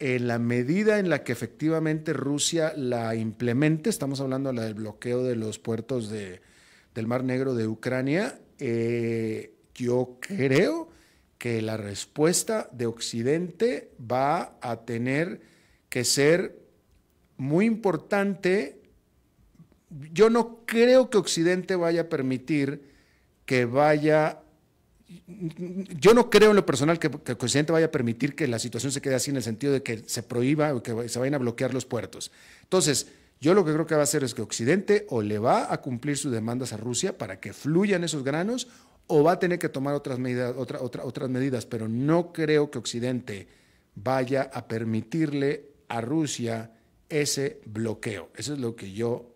En la medida en la que efectivamente Rusia la implemente, estamos hablando la del bloqueo de los puertos de, del Mar Negro de Ucrania, yo creo que la respuesta de Occidente va a tener que ser muy importante. Yo no creo que Occidente vaya a permitir que vaya yo no creo en lo personal que, Occidente vaya a permitir que la situación se quede así en el sentido de que se prohíba o que se vayan a bloquear los puertos. Entonces, yo lo que creo que va a hacer es que Occidente o le va a cumplir sus demandas a Rusia para que fluyan esos granos o va a tener que tomar otras medidas, otra, otra, otras medidas, pero no creo que Occidente vaya a permitirle a Rusia ese bloqueo. Eso es lo que yo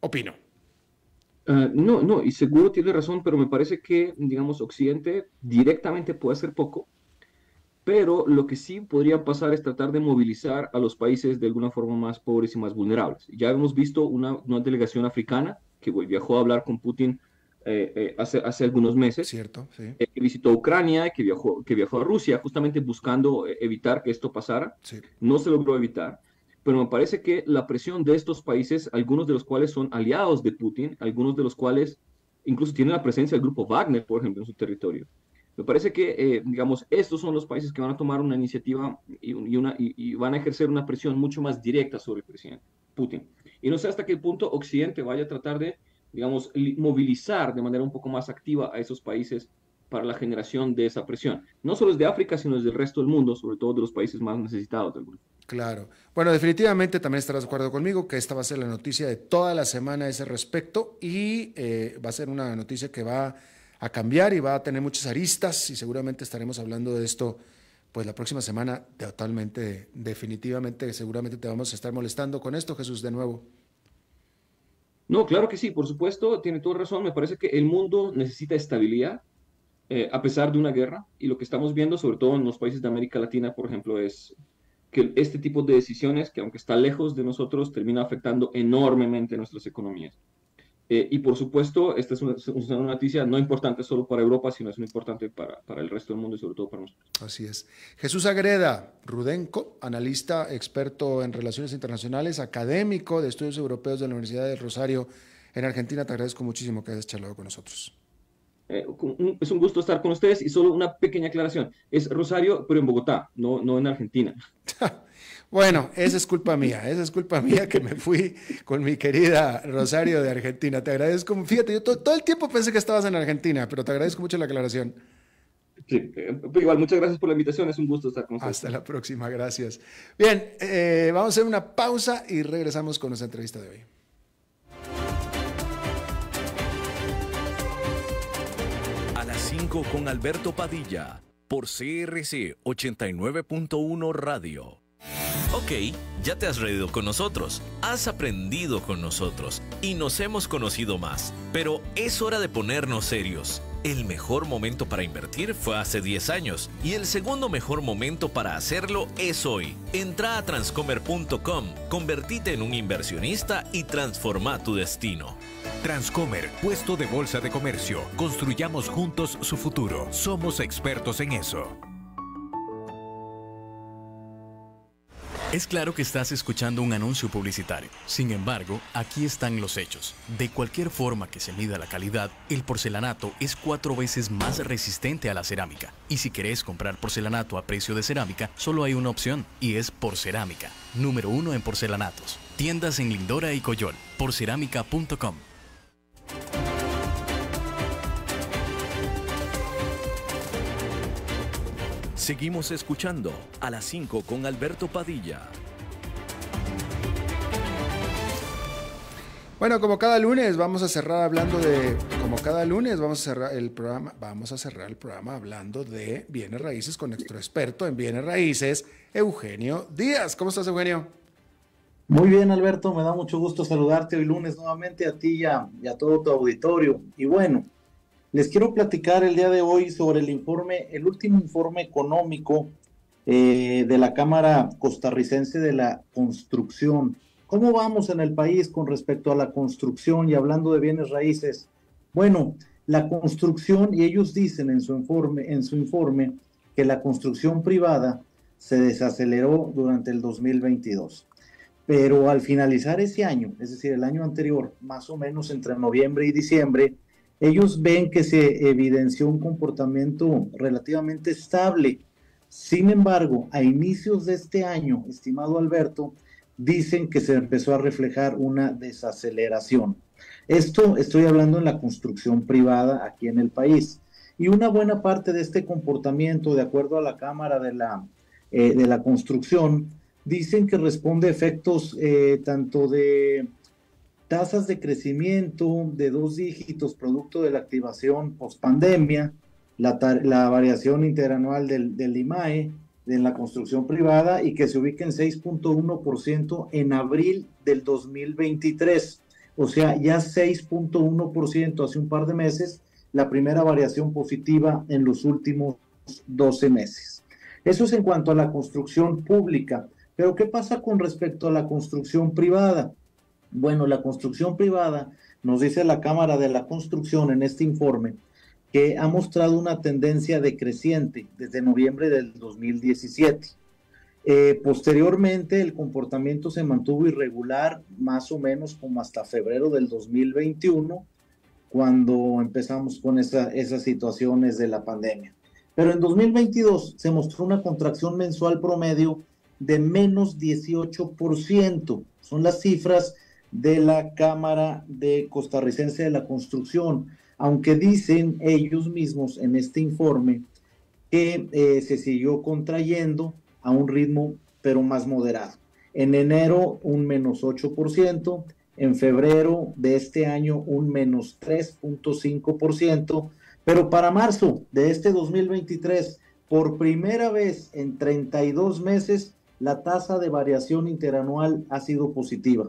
opino. Ah, no, no, y seguro tiene razón, pero me parece que, digamos, Occidente directamente puede hacer poco, pero lo que sí podría pasar es tratar de movilizar a los países de alguna forma más pobres y más vulnerables. Ya hemos visto una, delegación africana que viajó a hablar con Putin eh, eh, hace, hace, algunos meses, Cierto, eh, que visitó Ucrania, que viajó, que viajó a Rusia, justamente buscando evitar que esto pasara. No se logró evitar pero me parece que la presión de estos países, algunos de los cuales son aliados de Putin, algunos de los cuales incluso tienen la presencia del grupo Wagner, por ejemplo, en su territorio. Me parece que, eh, digamos, estos son los países que van a tomar una iniciativa y, y van a ejercer una presión mucho más directa sobre el presidente Putin. Y no sé hasta qué punto Occidente vaya a tratar de, digamos, movilizar de manera un poco más activa a esos países para la generación de esa presión. No solo es de África, sino desde del resto del mundo, sobre todo de los países más necesitados del mundo. Claro. Bueno, definitivamente también estarás de acuerdo conmigo que esta va a ser la noticia de toda la semana a ese respecto y eh, va a ser una noticia que va a cambiar y va a tener muchas aristas y seguramente estaremos hablando de esto pues la próxima semana totalmente, definitivamente, seguramente te vamos a estar molestando con esto, Jesús, de nuevo. No, claro que sí, por supuesto, tiene toda razón. Me parece que el mundo necesita estabilidad, eh, a pesar de una guerra. Y lo que estamos viendo, sobre todo en los países de América Latina, por ejemplo, es que este tipo de decisiones, que aunque está lejos de nosotros, termina afectando enormemente nuestras economías. Eh, y por supuesto, esta es una, noticia no importante solo para Europa, sino es muy importante para, para, el resto del mundo y sobre todo para nosotros. Así es. Jesús Agreda, Rudenco, analista, experto en relaciones internacionales, académico de estudios europeos de la Universidad del Rosario en Argentina. Te agradezco muchísimo que hayas charlado con nosotros. Eh, es un gusto estar con ustedes y solo una pequeña aclaración. Es Rosario, pero en Bogotá, no, no en Argentina. Bueno, esa es culpa mía, esa es culpa mía que me fui con mi querida Rosario de Argentina. Te agradezco, fíjate, yo todo, el tiempo pensé que estabas en Argentina, pero te agradezco mucho la aclaración. Sí, eh, igual, muchas gracias por la invitación, es un gusto estar con ustedes. Hasta la próxima, gracias. Bien, eh, vamos a hacer una pausa y regresamos con nuestra entrevista de hoy. con Alberto Padilla por CRC 89.1 Radio. Ok, ya te has reído con nosotros, has aprendido con nosotros y nos hemos conocido más, pero es hora de ponernos serios. El mejor momento para invertir fue hace 10 años y el segundo mejor momento para hacerlo es hoy. Entra a transcomer.com, convertite en un inversionista y transforma tu destino. Transcomer, puesto de bolsa de comercio. Construyamos juntos su futuro. Somos expertos en eso. Es claro que estás escuchando un anuncio publicitario. Sin embargo, aquí están los hechos. De cualquier forma que se mida la calidad, el porcelanato es cuatro veces más resistente a la cerámica. Y si querés comprar porcelanato a precio de cerámica, solo hay una opción, y es Porcerámica, número uno en porcelanatos. Tiendas en Lindora y Coyol, porcerámica.com. Seguimos escuchando a las 5 con Alberto Padilla. Bueno, como cada lunes vamos a cerrar hablando de, como cada lunes vamos a cerrar el programa, vamos a cerrar el programa hablando de bienes raíces con nuestro experto en bienes raíces, Eugenio Díaz. ¿Cómo estás, Eugenio? Muy bien, Alberto, me da mucho gusto saludarte hoy lunes nuevamente a ti y a, y a todo tu auditorio. Y bueno, les quiero platicar el día de hoy sobre el informe, el último informe económico eh, de la Cámara Costarricense de la Construcción. ¿Cómo vamos en el país con respecto a la construcción y hablando de bienes raíces? Bueno, la construcción, y ellos dicen en su informe, en su informe que la construcción privada se desaceleró durante el 2022. Pero al finalizar ese año, es decir, el año anterior, más o menos entre noviembre y diciembre, ellos ven que se evidenció un comportamiento relativamente estable. Sin embargo, a inicios de este año, estimado Alberto, dicen que se empezó a reflejar una desaceleración. Esto estoy hablando en la construcción privada aquí en el país. Y una buena parte de este comportamiento, de acuerdo a la Cámara de la, eh, de la Construcción, dicen que responde a efectos eh, tanto de tasas de crecimiento de dos dígitos producto de la activación post-pandemia, la, variación interanual del, del IMAE en la construcción privada y que se ubique en 6.1% en abril del 2023. O sea, ya 6.1% hace un par de meses, la primera variación positiva en los últimos 12 meses. Eso es en cuanto a la construcción pública. Pero ¿qué pasa con respecto a la construcción privada? Bueno, la construcción privada, nos dice la Cámara de la Construcción en este informe, que ha mostrado una tendencia decreciente desde noviembre del 2017. Eh, posteriormente, el comportamiento se mantuvo irregular, más o menos como hasta febrero del 2021, cuando empezamos con esas situaciones de la pandemia. Pero en 2022 se mostró una contracción mensual promedio de menos 18%. Son las cifras de la Cámara de Costarricense de la Construcción, aunque dicen ellos mismos en este informe que eh, se siguió contrayendo a un ritmo pero más moderado. En enero un menos 8%, en febrero de este año un menos 3.5%, pero para marzo de este 2023, por primera vez en 32 meses, la tasa de variación interanual ha sido positiva.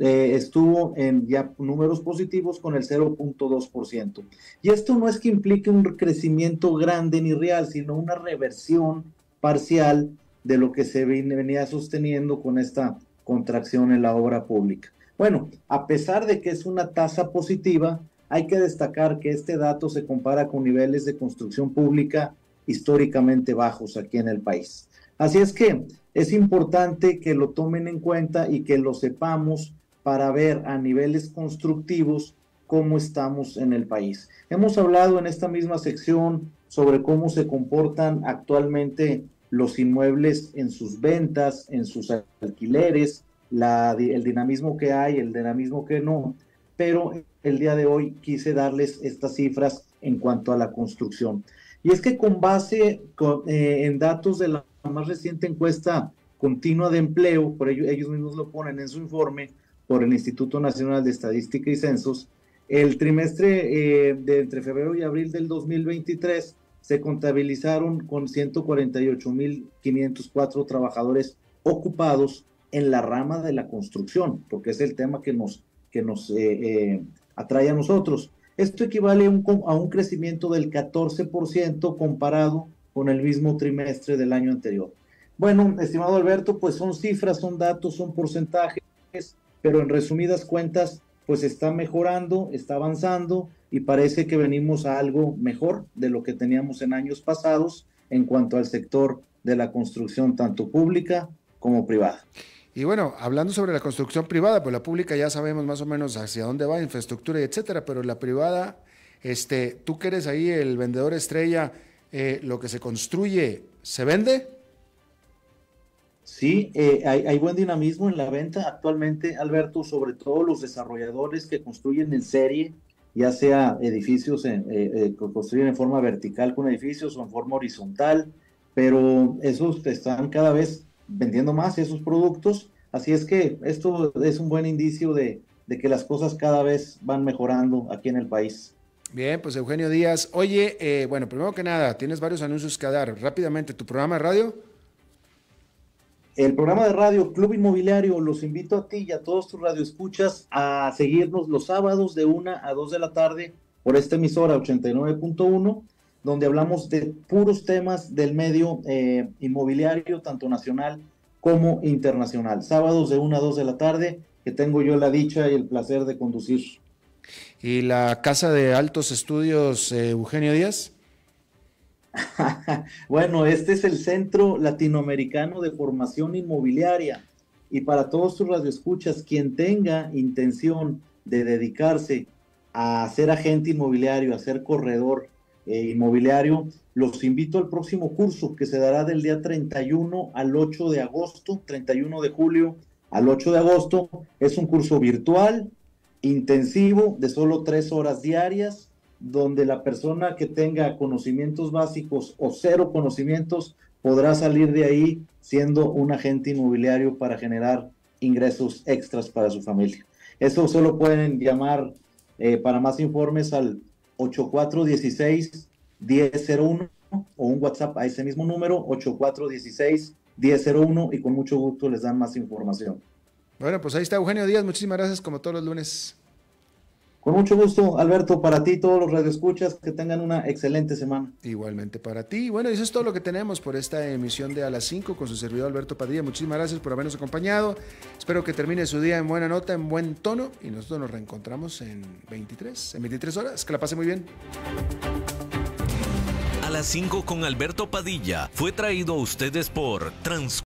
Eh, estuvo en ya números positivos con el 0.2%. Y esto no es que implique un crecimiento grande ni real, sino una reversión parcial de lo que se venía sosteniendo con esta contracción en la obra pública. Bueno, a pesar de que es una tasa positiva, hay que destacar que este dato se compara con niveles de construcción pública históricamente bajos aquí en el país. Así es que es importante que lo tomen en cuenta y que lo sepamos para ver a niveles constructivos cómo estamos en el país. Hemos hablado en esta misma sección sobre cómo se comportan actualmente los inmuebles en sus ventas, en sus alquileres, la, el dinamismo que hay, el dinamismo que no, pero el día de hoy quise darles estas cifras en cuanto a la construcción. Y es que con base eh, en datos de la más reciente encuesta continua de empleo, por ello ellos mismos lo ponen en su informe, por el Instituto Nacional de Estadística y Censos, el trimestre eh, de entre febrero y abril del 2023 se contabilizaron con 148.504 trabajadores ocupados en la rama de la construcción, porque es el tema que nos, que nos eh, eh, atrae a nosotros. Esto equivale a un, a un crecimiento del 14% comparado con el mismo trimestre del año anterior. Bueno, estimado Alberto, pues son cifras, son datos, son porcentajes pero en resumidas cuentas, pues está mejorando, está avanzando y parece que venimos a algo mejor de lo que teníamos en años pasados en cuanto al sector de la construcción, tanto pública como privada. Y bueno, hablando sobre la construcción privada, pues la pública ya sabemos más o menos hacia dónde va, infraestructura y etcétera, pero la privada, este, tú que eres ahí el vendedor estrella, eh, lo que se construye, ¿se vende? Sí, eh, hay, buen dinamismo en la venta actualmente, Alberto, sobre todo los desarrolladores que construyen en serie, ya sea edificios en, que eh, eh, construyen en forma vertical con edificios o en forma horizontal, pero esos están cada vez vendiendo más esos productos, así es que esto es un buen indicio de, de que las cosas cada vez van mejorando aquí en el país. Bien, pues Eugenio Díaz, oye, bueno, primero que nada, tienes varios anuncios que dar, rápidamente, tu programa de radio. El programa de radio Club Inmobiliario los invito a ti y a todos tus radioescuchas a seguirnos los sábados de 1 a 2 de la tarde por esta emisora 89.1, donde hablamos de puros temas del medio eh, inmobiliario, tanto nacional como internacional. Sábados de 1 a 2 de la tarde, que tengo yo la dicha y el placer de conducir. ¿Y la Casa de Altos Estudios, eh, Eugenio Díaz? bueno, este es el Centro Latinoamericano de Formación Inmobiliaria y para todos sus radioescuchas, quien tenga intención de dedicarse a ser agente inmobiliario, a ser corredor eh, inmobiliario, los invito al próximo curso que se dará del día 31 al 8 de agosto, 31 de julio al 8 de agosto. Es un curso virtual, intensivo, de solo tres horas diarias donde la persona que tenga conocimientos básicos o cero conocimientos podrá salir de ahí siendo un agente inmobiliario para generar ingresos extras para su familia. eso solo pueden llamar eh, para más informes al 8416-1001 o un WhatsApp a ese mismo número, 8416-1001 y con mucho gusto les dan más información. Bueno, pues ahí está Eugenio Díaz, muchísimas gracias como todos los lunes. Con mucho gusto, Alberto, para ti, todos los radioescuchas, que tengan una excelente semana. Igualmente para ti. Bueno, eso es todo lo que tenemos por esta emisión de A las 5 con su servidor Alberto Padilla. Muchísimas gracias por habernos acompañado. Espero que termine su día en buena nota, en buen tono, y nosotros nos reencontramos en 23, en 23 horas. Que la pase muy bien. A las 5 con Alberto Padilla fue traído a ustedes por Trans